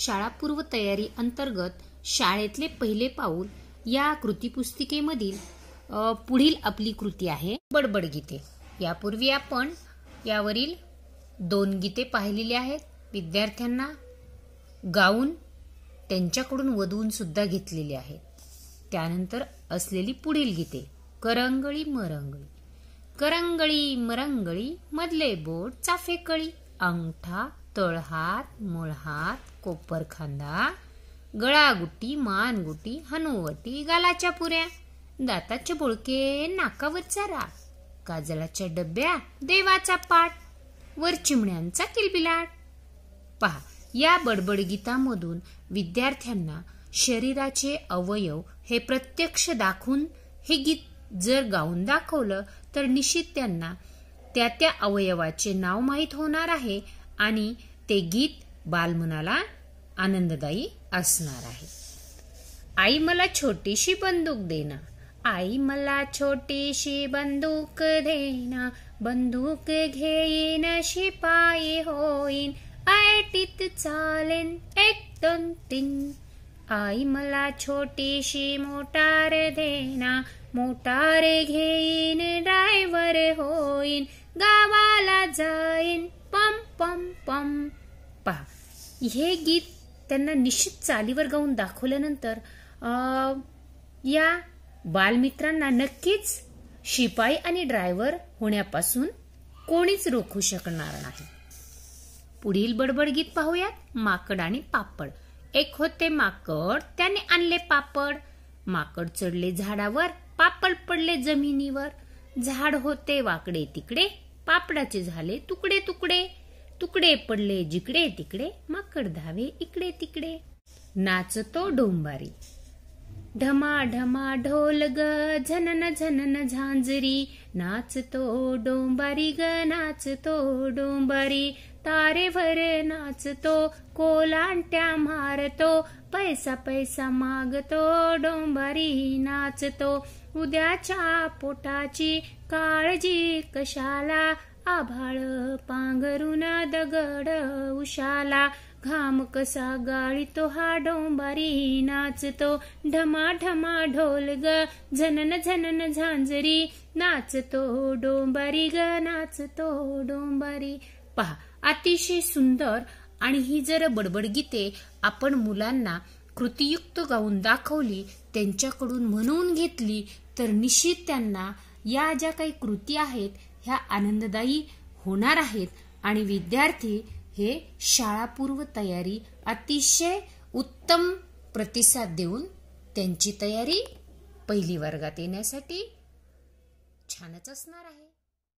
शाळा पूर्व तयारी अंतर्गत शाळेतले पहिले पाऊल या कृती पुस्तिकेमधील पुढील आपली कृती आहे बडबड गीते यापूर्वी आपण यावरील दोन गीते पाहिलेली आहेत विद्यार्थ्यांना गाऊन त्यांच्याकडून वधवून सुद्धा घेतलेली आहेत त्यानंतर असलेली पुढील गीते करंगळी मरंगळी करंगळी मरंगळी मधले बोट चाफेकळी अंगठा तळहात मूळहात कोपरखांदा गळागुटी मानगुटी हनुवटी गालाच्या पुऱ्या दाताचे बोळके नाकावरचा राग काजळाच्या डब्या देवाचा पाठ वर चिमण्यांचा किलबिलाट पहा या गीतामधून विद्यार्थ्यांना शरीराचे अवयव हे प्रत्यक्ष दाखवून हे गीत जर गाऊन दाखवलं तर निश्चित त्यांना त्या त्या अवयवाचे नाव माहीत होणार आहे आणि ते गीत बालमनाला आनंददायी असणार आहे आई मला छोटीशी बंदूक देना आई मला छोटीशी बंदूक देना बंदूक घेईन शिपाई होईन ऐटीत चालेन एक दोन तीन आई मला छोटीशी मोटार देना मोटार घेईन ड्रायव्हर होईन गावाला जाईन पम पम पा हे गीत त्यांना निश्चित चालीवर गाऊन दाखवल्यानंतर या बालमित्रांना नक्कीच शिपाई आणि ड्रायव्हर होण्यापासून कोणीच रोखू शकणार नाही पुढील बडबड गीत पाहूयात माकड आणि पापड एक होते माकड त्याने आणले पापड माकड चढले झाडावर पापड पडले जमिनीवर झाड होते वाकडे तिकडे पापडाचे झाले तुकडे तुकडे तुकडे पडले जिकडे तिकडे माकड धावे इकडे तिकडे नाचतो डोंबारी ढमा ढमा ढोल ग झनन झनन झांजरी नाचतो डोंबारी ग नाचतो डोंबारी तारे भर नाचतो कोलांट्या मारतो पैसा पैसा मागतो डोंबारी नाचतो उद्याच्या पोटाची काळजी कशाला आभाळ पांघरून दगड उशाला घाम कसा तो हा डोंबारी नाचतो ढमा ढमा ढोल ग झनन झनन झांजरी नाचतो डोंबारी ग नाचतो डोंबारी पहा अतिशय सुंदर आणि ही जर बडबड गीते आपण मुलांना कृतीयुक्त गाऊन दाखवली त्यांच्याकडून म्हणून घेतली तर निश्चित त्यांना या ज्या काही कृती आहेत ह्या आनंददायी होणार आहेत आणि विद्यार्थी हे शाळापूर्व तयारी अतिशय उत्तम प्रतिसाद देऊन त्यांची तयारी पहिली वर्गात येण्यासाठी छानच असणार आहे